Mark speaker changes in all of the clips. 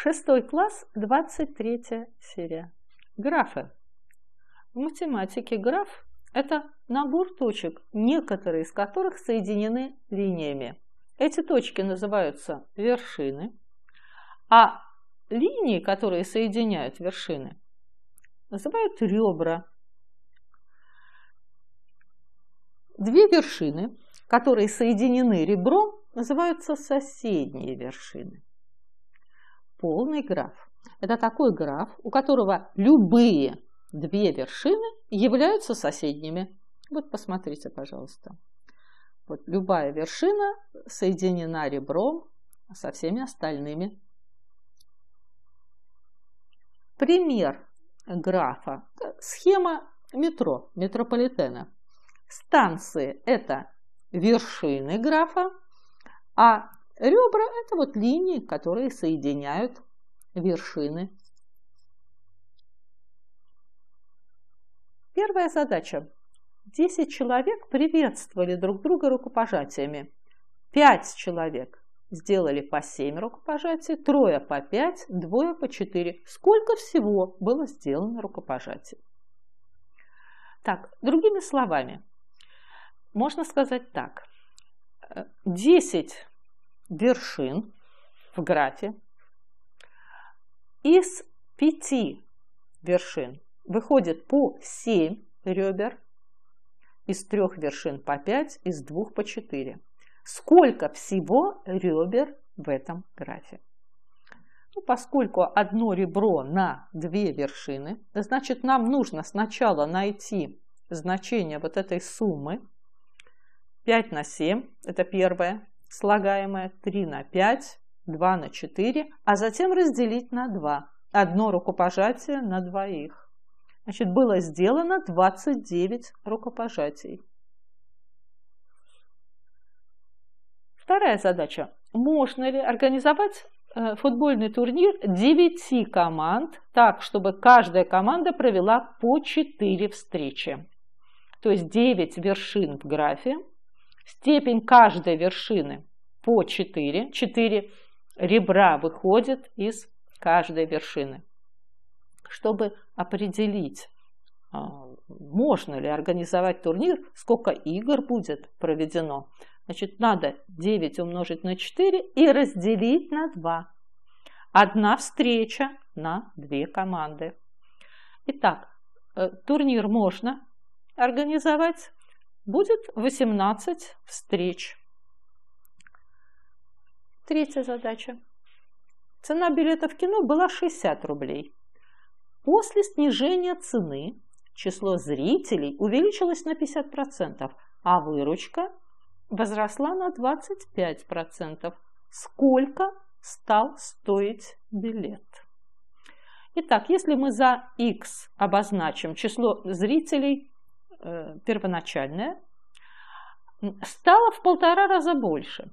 Speaker 1: Шестой класс, 23 серия. Графы. В математике граф – это набор точек, некоторые из которых соединены линиями. Эти точки называются вершины, а линии, которые соединяют вершины, называют ребра. Две вершины, которые соединены ребром, называются соседние вершины полный граф. Это такой граф, у которого любые две вершины являются соседними. Вот посмотрите, пожалуйста. Вот любая вершина соединена ребром со всеми остальными. Пример графа. Схема метро, метрополитена. Станции – это вершины графа, а Ребра – это вот линии, которые соединяют вершины. Первая задача. Десять человек приветствовали друг друга рукопожатиями. Пять человек сделали по семь рукопожатий, трое по пять, двое по четыре. Сколько всего было сделано рукопожатий? Так, другими словами, можно сказать так. Десять вершин в графе Из пяти вершин выходит по семь ребер, из трех вершин по пять, из двух по четыре. Сколько всего ребер в этом графе? Ну, поскольку одно ребро на две вершины, значит нам нужно сначала найти значение вот этой суммы. 5 на 7, это первое слагаемое 3 на 5, 2 на 4, а затем разделить на 2. Одно рукопожатие на двоих. Значит, было сделано 29 рукопожатий. Вторая задача. Можно ли организовать э, футбольный турнир 9 команд так, чтобы каждая команда провела по 4 встречи? То есть 9 вершин в графе, степень каждой вершины по 4. 4 ребра выходят из каждой вершины. Чтобы определить, а, можно ли организовать турнир, сколько игр будет проведено, значит, надо 9 умножить на 4 и разделить на 2. Одна встреча на две команды. Итак, э, турнир можно организовать будет 18 встреч. Третья задача. Цена билета в кино была 60 рублей. После снижения цены число зрителей увеличилось на 50%, а выручка возросла на 25%. Сколько стал стоить билет? Итак, если мы за x обозначим число зрителей Э, первоначальная, стала в полтора раза больше.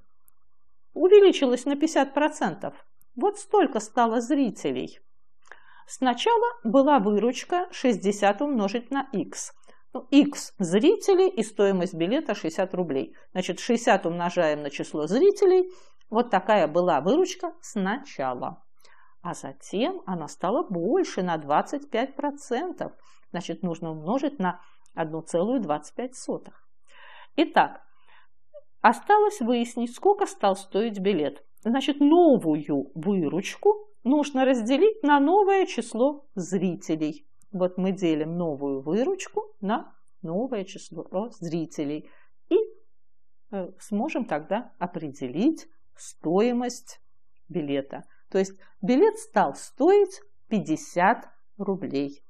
Speaker 1: Увеличилась на 50%. Вот столько стало зрителей. Сначала была выручка 60 умножить на x. x ну, зрителей и стоимость билета 60 рублей. Значит, 60 умножаем на число зрителей. Вот такая была выручка сначала. А затем она стала больше на 25%. Значит, нужно умножить на 1,25. Итак, осталось выяснить, сколько стал стоить билет. Значит, новую выручку нужно разделить на новое число зрителей. Вот мы делим новую выручку на новое число зрителей. И э, сможем тогда определить стоимость билета. То есть билет стал стоить 50 рублей.